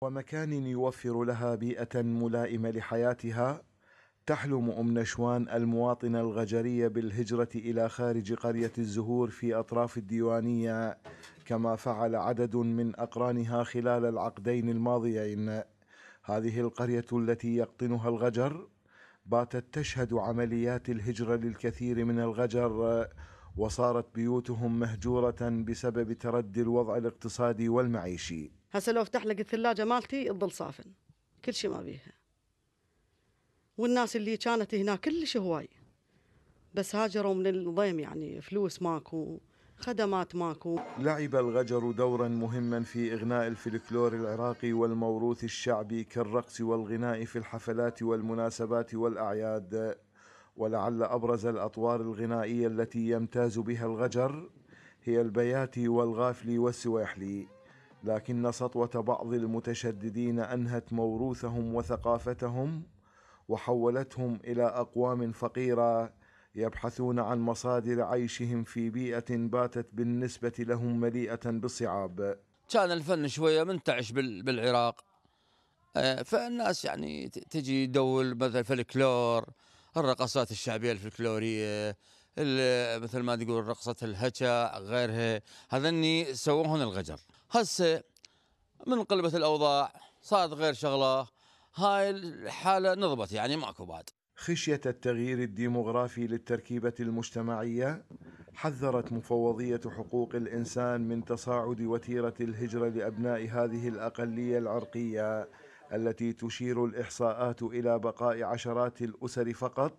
ومكان يوفر لها بيئة ملائمة لحياتها تحلم أم نشوان المواطنة الغجرية بالهجرة إلى خارج قرية الزهور في أطراف الديوانية كما فعل عدد من أقرانها خلال العقدين الماضيين هذه القرية التي يقطنها الغجر باتت تشهد عمليات الهجرة للكثير من الغجر وصارت بيوتهم مهجورة بسبب تردي الوضع الاقتصادي والمعيشي هسه لو افتح لك الثلاجه مالتي تظل صافن كل شيء ما بيها والناس اللي كانت هناك كلش هواي بس هاجروا من الضيم يعني فلوس ماكو خدمات ماكو لعب الغجر دورا مهما في إغناء الفلكلور العراقي والموروث الشعبي كالرقص والغناء في الحفلات والمناسبات والأعياد ولعل أبرز الأطوار الغنائية التي يمتاز بها الغجر هي البياتي والغافلي والسويحلي لكن سطوه بعض المتشددين انهت موروثهم وثقافتهم وحولتهم الى اقوام فقيره يبحثون عن مصادر عيشهم في بيئه باتت بالنسبه لهم مليئه بالصعاب كان الفن شويه منتعش بالعراق آه، فالناس يعني تجي دول مثلا فلكلور الرقصات الشعبيه الفلكلوريه مثل ما تقول رقصه الهكا غيرها هذني سووهن الغجر هسه من قلبت الاوضاع صارت غير شغله هاي الحاله نضبط يعني ماكو بعد خشيه التغيير الديموغرافي للتركيبه المجتمعيه حذرت مفوضيه حقوق الانسان من تصاعد وتيره الهجره لابناء هذه الاقليه العرقيه التي تشير الاحصاءات الى بقاء عشرات الاسر فقط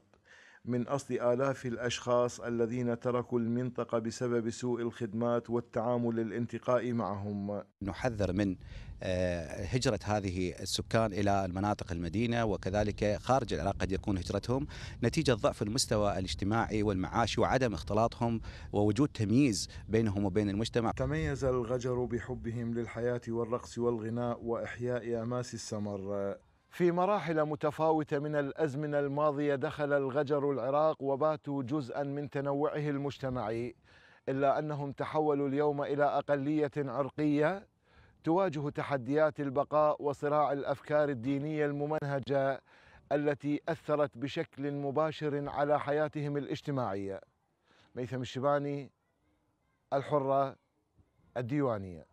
من أصل آلاف الأشخاص الذين تركوا المنطقة بسبب سوء الخدمات والتعامل الانتقائي معهم نحذر من آه، هجرة هذه السكان إلى المناطق المدينة وكذلك خارج العراق قد يكون هجرتهم نتيجة ضعف المستوى الاجتماعي والمعاشي وعدم اختلاطهم ووجود تمييز بينهم وبين المجتمع تميز الغجر بحبهم للحياة والرقص والغناء وإحياء أماس السمر في مراحل متفاوتة من الأزمنة الماضية دخل الغجر العراق وباتوا جزءا من تنوعه المجتمعي إلا أنهم تحولوا اليوم إلى أقلية عرقية تواجه تحديات البقاء وصراع الأفكار الدينية الممنهجة التي أثرت بشكل مباشر على حياتهم الاجتماعية ميثم الشباني الحرة الديوانية